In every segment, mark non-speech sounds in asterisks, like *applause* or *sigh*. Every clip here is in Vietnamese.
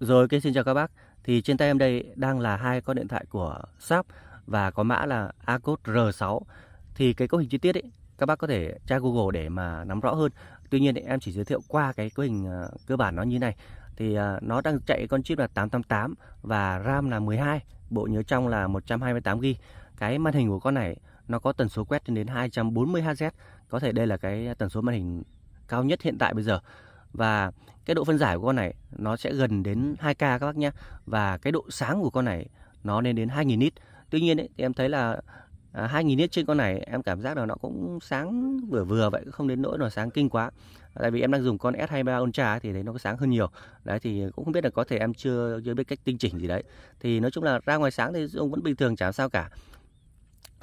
Rồi ok xin chào các bác. Thì trên tay em đây đang là hai con điện thoại của Sharp và có mã là Acode R6. Thì cái cấu hình chi tiết ấy các bác có thể tra Google để mà nắm rõ hơn. Tuy nhiên em chỉ giới thiệu qua cái cấu hình ờ, cơ bản nó như này. Thì ờ, nó đang chạy con chip là 888 và RAM là 12, bộ nhớ trong là 128 GB. Cái màn hình của con này nó có tần số quét lên đến 240 Hz. Có thể đây là cái tần số màn hình cao nhất hiện tại bây giờ và cái độ phân giải của con này nó sẽ gần đến 2K các bác nhé và cái độ sáng của con này nó lên đến 2.000 nit tuy nhiên ấy, thì em thấy là à, 2.000 nit trên con này em cảm giác là nó cũng sáng vừa vừa vậy không đến nỗi nó sáng kinh quá tại vì em đang dùng con S23 Ultra thì thấy nó sáng hơn nhiều đấy thì cũng không biết là có thể em chưa chưa biết cách tinh chỉnh gì đấy thì nói chung là ra ngoài sáng thì ông vẫn bình thường chẳng sao cả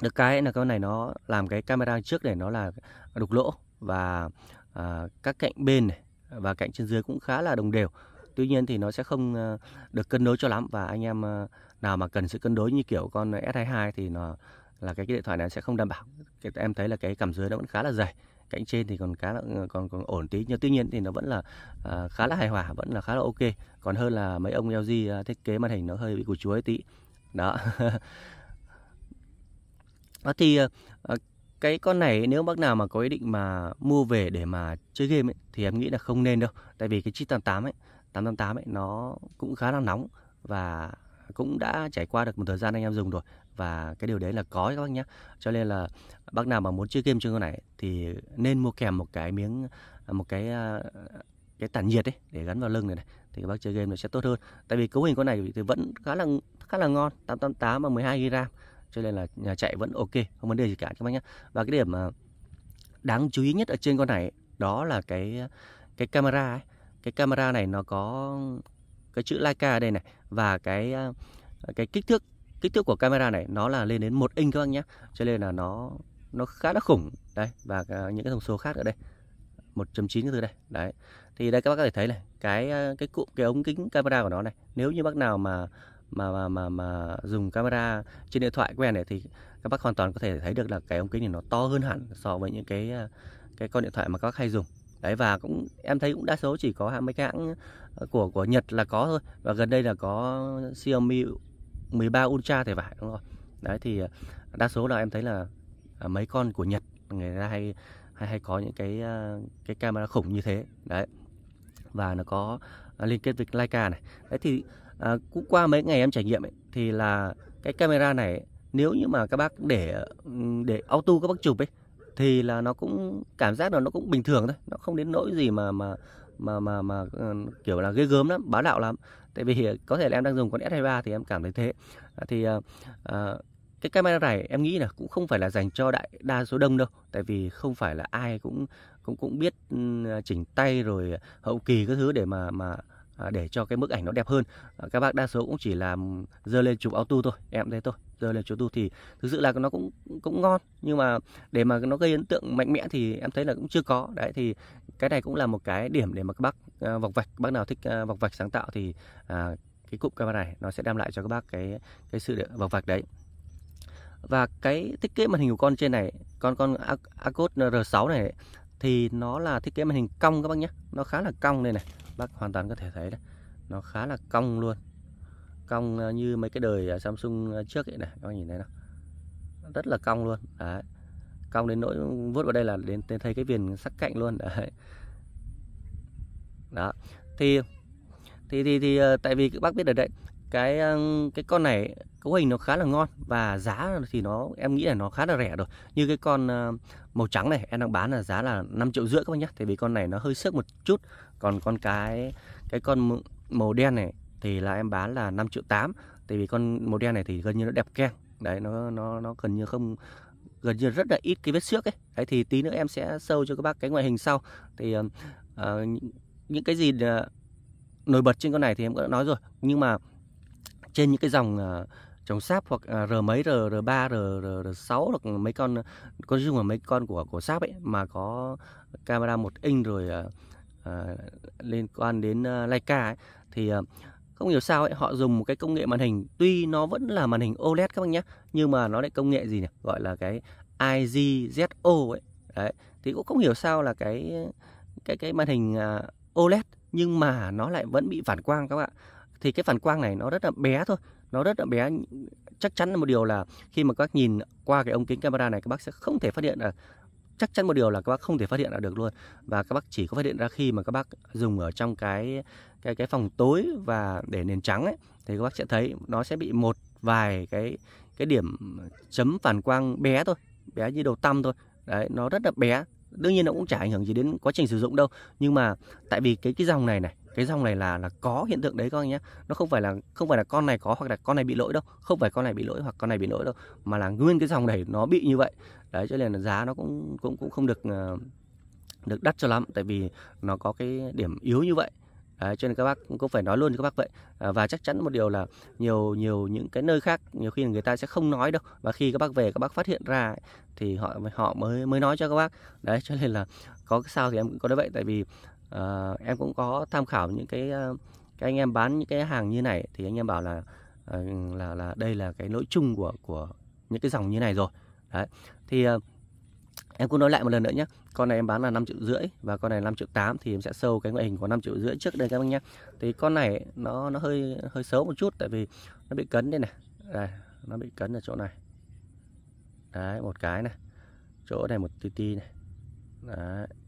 được cái là con này nó làm cái camera trước để nó là đục lỗ và à, các cạnh bên này và cạnh trên dưới cũng khá là đồng đều tuy nhiên thì nó sẽ không ờ, được cân đối cho lắm và anh em ờ, nào mà cần sự cân đối như kiểu con S22 thì nó là cái, cái điện thoại này sẽ không đảm bảo em thấy là cái cằm dưới nó vẫn khá là dày cạnh trên thì còn khá là ờ, còn còn ổn tí nhưng tuy nhiên thì nó vẫn là à, khá là hài hòa vẫn là khá là ok còn hơn là mấy ông LG thiết kế màn hình nó hơi bị củ chuối tí đó *laughs* thì à, cái con này nếu bác nào mà có ý định mà mua về để mà chơi game ấy, thì em nghĩ là không nên đâu tại vì cái chip 88 ấy 888 ấy nó cũng khá là nóng và cũng đã trải qua được một thời gian anh em dùng rồi và cái điều đấy là có các bác nhé cho nên là bác nào mà muốn chơi game trên con này thì nên mua kèm một cái miếng một cái à, cái tản nhiệt ấy để gắn vào lưng này, này thì các bác chơi game nó sẽ tốt hơn tại vì cấu hình con này thì vẫn khá là khá là ngon 888 và 12 g cho nên là nhà chạy vẫn ok không vấn đề gì cả các bác nhé và cái điểm đáng chú ý nhất ở trên con này đó là cái cái camera ấy. cái camera này nó có cái chữ Leica ở đây này và cái cái kích thước kích thước của camera này nó là lên đến một inch các bác nhé cho nên là nó nó khá là khủng đây và à, những cái thông số khác ở đây 1.9 cái thứ đây đấy thì đây các bác có thể thấy này cái à, cái cụm cái ống kính camera của nó này nếu như bác nào mà mà mà mà mà dùng camera trên điện thoại quen này thì các bác hoàn toàn có thể thấy được là cái ống kính này nó to hơn hẳn so với những cái à, cái con điện thoại mà các bác hay dùng đấy và cũng em thấy cũng đa số chỉ có mấy cái hãng ờ, của của Nhật là có thôi và gần đây là có Xiaomi 13 Ultra thì phải đúng không đấy thì à, đa số là em thấy là à, mấy con của Nhật người ta hay hay hay có những cái cái camera khủng như thế đấy và nó có liên kết với Leica này đấy thì à, cũng qua mấy ngày em trải nghiệm ấy, thì là cái camera này nếu như mà các bác để để auto các bác chụp ấy thì là nó cũng cảm giác là nó cũng bình thường thôi nó không đến nỗi gì mà mà mà mà mà ờ, kiểu là ghê gớm lắm báo đạo lắm tại vì có thể là em đang dùng con S23 thì em cảm thấy thế à, thì à, cái camera này em nghĩ là cũng không phải là dành cho đại đa số đông đâu tại vì không phải là ai cũng cũng cũng biết chỉnh tay rồi hậu kỳ các thứ để mà mà À, để cho cái bức ảnh nó đẹp hơn à, các bác đa số cũng chỉ là ừ, dơ lên chụp auto thôi em thấy thôi dơ lên chụp auto thì thực sự là nó cũng cũng ngon nhưng mà để mà nó gây ấn tượng mạnh mẽ thì em thấy là cũng chưa có đấy thì cái này cũng là một cái điểm để mà các bác à, vọc vạch bác nào thích vọc vạch sáng tạo thì cái cụm camera này nó sẽ đem lại cho các bác cái cái sự vọc vạch đấy và cái thiết kế màn hình của con trên này con con Acos R6 này thì nó là thiết kế màn hình cong các bác nhé nó khá là cong đây này bác hoàn toàn có thể thấy đấy nó khá là cong luôn cong ờ, như mấy cái đời ờ, Samsung ờ, trước ấy này các bạn nhìn thấy nó rất là cong luôn đấy cong đến nỗi vuốt vào đây là đến, đến thấy cái viền sắc cạnh luôn *laughs* đấy đó thì thì thì, thì tại vì các bác biết ở đây cái cái con này cấu hình nó khá là ngon và giá thì nó em nghĩ là nó khá là rẻ rồi như cái con màu trắng này em đang bán là giá là 5 triệu rưỡi các bác nhé tại vì con này nó hơi sức một chút còn con cái cái con màu đen này thì là em bán là 5 triệu 8 tại vì con màu đen này thì gần như nó đẹp keng đấy nó nó nó gần như không gần như rất là ít cái vết xước ấy đấy thì tí nữa em sẽ sâu cho các bác cái ngoại hình sau thì uh, những cái gì ờ, nổi bật trên con này thì em đã nói rồi nhưng mà trên những cái dòng uh, chống sáp hoặc ờ, r mấy r r ba r r r sáu hoặc mấy con con chung là mấy con của của sáp ấy mà có camera một inch rồi à, liên quan đến Leica ấy thì không hiểu sao ấy họ dùng một cái công nghệ màn hình tuy nó vẫn là màn hình OLED các bác nhé nhưng mà nó lại công nghệ gì nhỉ gọi là cái IGZO ấy đấy thì cũng không hiểu sao là cái cái cái màn hình OLED nhưng mà nó lại vẫn bị phản quang các bạn thì cái phản quang này nó rất là bé thôi nó rất là bé chắc chắn là một điều là khi mà các bác nhìn qua cái ống kính camera này các bác sẽ không thể phát hiện là chắc chắn một điều là các bác không thể phát hiện ra được luôn và các bác chỉ có phát hiện ra khi mà các bác dùng ở trong cái cái cái phòng tối và để nền trắng ấy thì các bác sẽ thấy nó sẽ bị một vài cái cái điểm chấm phản quang bé thôi bé như đầu tăm thôi đấy nó rất là bé đương nhiên nó cũng chả ảnh hưởng gì đến quá trình sử dụng đâu nhưng mà tại vì cái cái dòng này này cái dòng này là là có hiện tượng đấy các anh nhé nó không phải là không phải là con này có hoặc là con này bị lỗi đâu không phải con này bị lỗi hoặc con này bị lỗi đâu mà là nguyên cái dòng này nó bị như vậy đấy cho nên là giá nó cũng cũng cũng không được ờ, được đắt cho lắm tại vì nó có cái điểm yếu như vậy Đấy, cho nên các bác cũng phải nói luôn cho các bác vậy à, và chắc chắn một điều là nhiều nhiều những cái nơi khác nhiều khi người ta sẽ không nói đâu và khi các bác về các bác phát hiện ra thì họ họ mới mới nói cho các bác đấy cho nên là có cái sao thì em cũng có nói vậy tại vì uh, em cũng có tham khảo những cái uh, cái anh em bán những cái hàng như này thì anh em bảo là uh, là là đây là cái lỗi chung của của những cái dòng như này rồi đấy thì uh, em cũng nói lại một lần nữa nhé con này em bán là 5 triệu rưỡi và con này 5 triệu 8 thì em sẽ sâu cái ngoại hình của 5 triệu rưỡi trước đây các bác nhé thì con này nó nó hơi hơi xấu một chút tại vì nó bị cấn đây này đây nó bị cấn ở chỗ này đấy một cái này chỗ này một tí tí này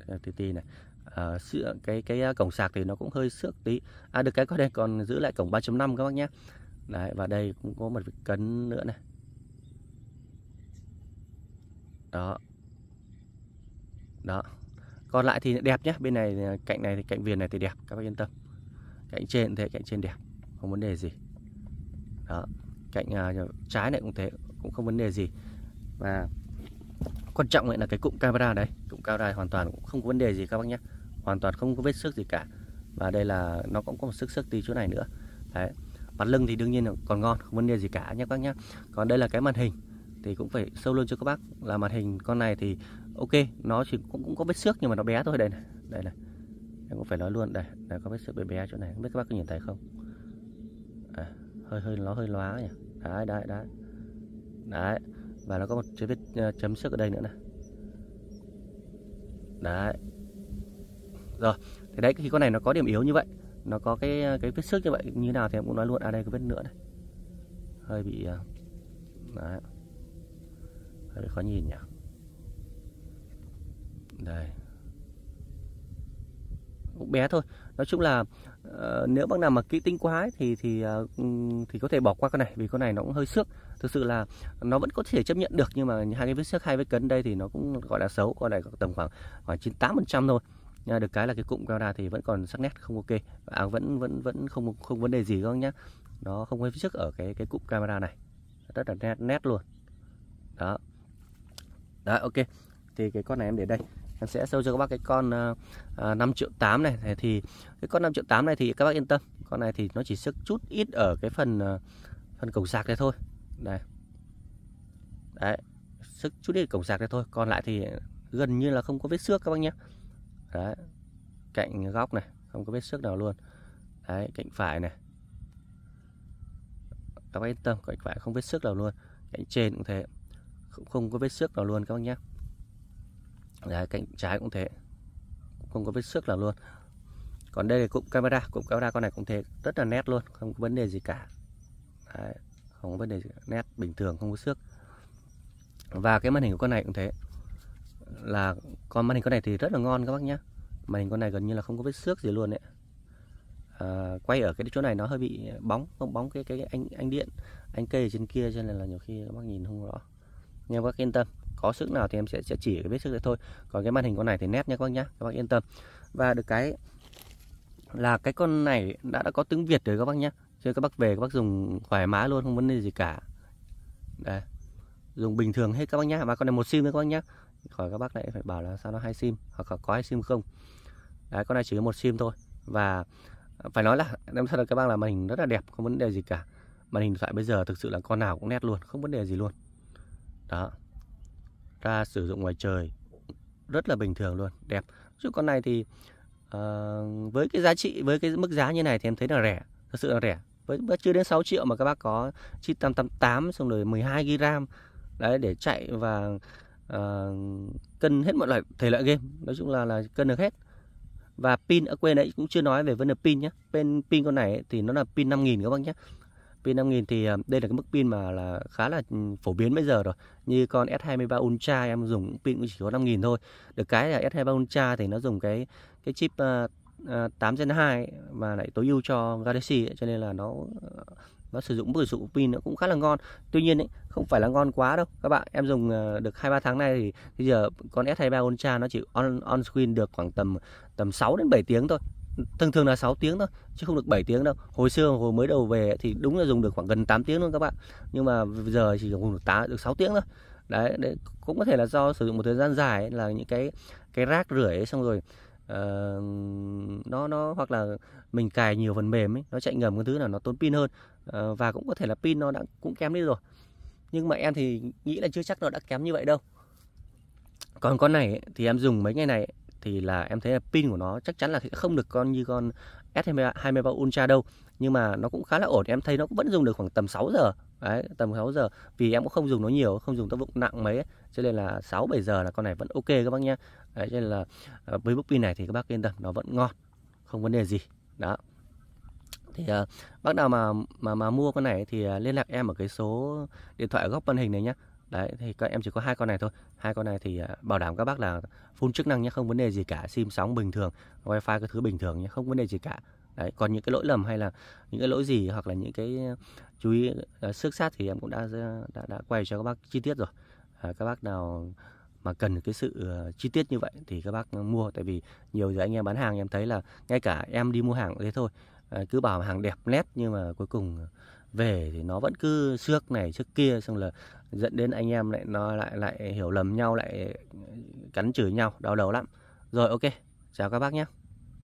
đấy tí tí này à, cái cái ờ, cổng sạc thì nó cũng hơi xước tí à được cái có đây còn giữ lại cổng 3.5 các bác nhé đấy và đây cũng có một cái cấn nữa này đó đó còn lại thì đẹp nhé bên này ờ, cạnh này thì cạnh viền này thì đẹp các bác yên tâm cạnh trên thế cạnh trên đẹp không vấn đề gì đó cạnh uh, trái này cũng thế cũng không vấn đề gì và quan trọng lại là cái cụm camera đấy cụm camera hoàn toàn cũng không có vấn đề gì các bác nhé hoàn toàn không có vết xước gì cả và đây là nó cũng có một sức sức tí chỗ này nữa đấy mặt lưng thì đương nhiên còn ngon không vấn đề gì cả nhé các bác nhé còn đây là cái màn hình thì cũng phải sâu luôn cho các bác là màn hình con này thì ok nó chỉ cũng, cũng có vết xước nhưng mà nó bé thôi đây này đây này em cũng phải nói luôn đây đây có vết xước bé bé chỗ này không biết các bác có nhìn thấy không à, hơi hơi nó hơi lóa nhỉ đấy đấy đấy đấy và nó có một cái vết ờ, chấm xước ở đây nữa này đấy rồi thì đấy khi con này nó có điểm yếu như vậy nó có cái cái vết xước như vậy như nào thì em cũng nói luôn ở à đây có vết nữa này hơi bị à, đấy. hơi khó nhìn nhỉ đây cũng bé thôi nói chung là uh, nếu bác nào mà kỹ tính quá ấy, thì thì uh, thì có thể bỏ qua con này vì con này nó cũng hơi xước thực sự là nó vẫn có thể chấp nhận được nhưng mà hai cái vết xước hai vết cấn đây thì nó cũng gọi là xấu con này tầm khoảng khoảng chín tám phần trăm thôi nhưng được cái là cái cụm camera thì vẫn còn sắc nét không ok à, vẫn vẫn vẫn không không vấn đề gì các nhá nó không có sức ở cái cái cụm camera này rất là nét nét luôn đó đó ok thì cái con này em để đây em sẽ sâu cho các bác cái con uh, à, 5 à, triệu 8 này thì cái con 5 triệu 8 này thì các bác yên tâm con này thì nó chỉ sức chút ít ở cái phần uh, phần cổng sạc này thôi đây đấy sức chút ít cổng sạc này thôi còn lại thì gần như là không có vết xước các bác nhé đấy cạnh góc này không có vết xước nào luôn đấy cạnh phải này các bác yên tâm cạnh phải không vết xước nào luôn cạnh trên cũng thế cũng không có vết xước nào luôn các bác nhé đấy, cạnh trái cũng thế cũng không có vết xước nào luôn còn đây là cụm camera cụm camera con này cũng thế rất là nét luôn không có vấn đề gì cả đấy, không có vấn đề gì cả. nét bình thường không có xước và cái màn hình của con này cũng thế là con màn hình con này thì rất là ngon các bác nhé màn hình con này gần như là không có vết xước gì luôn đấy à, quay ở cái chỗ này nó hơi bị bóng không bóng cái cái anh anh điện anh cây ở trên kia cho nên là nhiều khi các bác nhìn không rõ nhưng các bác yên tâm có sức nào thì em sẽ, sẽ chỉ cái vết sức đấy thôi còn cái màn hình con này thì nét nha các bác nhá các bác yên tâm và được cái là cái con này đã đã có tiếng Việt rồi các bác nhé cho các bác về các bác dùng thoải mái luôn không vấn đề gì cả đấy dùng bình thường hết các bác nhá và con này một sim nữa các bác nhá khỏi các bác lại phải bảo là sao nó hai sim hoặc là có hai sim không đấy con này chỉ có một sim thôi và phải nói là em thật là các bác là màn hình rất là đẹp không vấn đề gì cả màn hình điện thoại bây giờ thực sự là con nào cũng nét luôn không vấn đề gì luôn đó ra sử dụng ngoài trời rất là bình thường luôn đẹp chứ con này thì uh, với cái giá trị với cái mức giá như này thì em thấy là rẻ thật sự là rẻ với chưa đến 6 triệu mà các bác có chip 888 xong rồi 12 g RAM đấy để chạy và Ờ, cân hết mọi loại thể loại game nói chung là là cân được hết và pin ở quên đấy cũng chưa nói về vấn đề pin nhé pin pin con này thì nó là pin 5000 các bác nhé pin 5000 thì ờ, đây là cái mức pin mà là khá là ừ, phổ biến bây giờ rồi như con S23 Ultra em dùng pin cũng chỉ có 5000 thôi được cái là S23 Ultra thì nó dùng cái cái chip uh, ờ, 8 Gen 2 mà lại tối ưu cho Galaxy ấy, cho nên là nó nó sử dụng mức sử dụng pin nó cũng khá là ngon tuy nhiên ấy, không phải là ngon quá đâu các bạn em dùng ờ, được hai ba tháng nay thì bây giờ con S23 Ultra nó chỉ on on screen được khoảng tầm tầm 6 đến 7 tiếng thôi thường thường là 6 tiếng thôi chứ không được 7 tiếng đâu hồi xưa hồi mới đầu về thì đúng là dùng được khoảng gần 8 tiếng luôn các bạn nhưng mà giờ chỉ dùng được 8 được 6 tiếng thôi đấy, đấy cũng có thể là do sử dụng một thời gian dài ấy, là những cái cái rác rưởi xong rồi uh, nó nó hoặc là mình cài nhiều phần mềm ấy nó chạy ngầm cái thứ là nó tốn pin hơn Ờ, và cũng có thể là pin nó đã cũng kém đi rồi nhưng mà em thì nghĩ là chưa chắc nó đã kém như vậy đâu còn con này thì em dùng mấy ngày này thì là em thấy là pin của nó chắc chắn là sẽ không được con như con S23 Ultra đâu nhưng mà nó cũng khá là ổn em thấy nó cũng vẫn dùng được khoảng tầm 6 giờ đấy tầm 6 giờ vì em cũng không dùng nó nhiều không dùng tác dụng nặng mấy cho nên là 6 7 giờ là con này vẫn ok các bác nhé đấy, cho nên là ờ, với bức pin này thì các bác yên tâm nó vẫn ngon không vấn đề gì đó thì uh, bác nào mà mà mà mua con này thì uh, liên lạc em ở cái số điện thoại ở góc màn hình này nhé đấy thì các em chỉ có hai con này thôi hai con này thì uh, bảo đảm các bác là full chức năng nhé không vấn đề gì cả sim sóng bình thường wifi cái thứ bình thường nhé không vấn đề gì cả đấy còn những cái lỗi lầm hay là những cái lỗi gì hoặc là những cái chú ý uh, xước sát thì em cũng đã đã, đã quay cho các bác chi tiết rồi à, các bác nào mà cần cái sự chi tiết như vậy thì các bác mua tại vì nhiều giờ anh em bán hàng em thấy là ngay cả em đi mua hàng cũng thế thôi Ờ, cứ bảo hàng đẹp nét nhưng mà cuối cùng về thì nó vẫn cứ xước này trước kia xong là dẫn đến anh em lại nó lại lại hiểu lầm nhau lại cắn chửi nhau đau đầu lắm rồi ok chào các bác nhé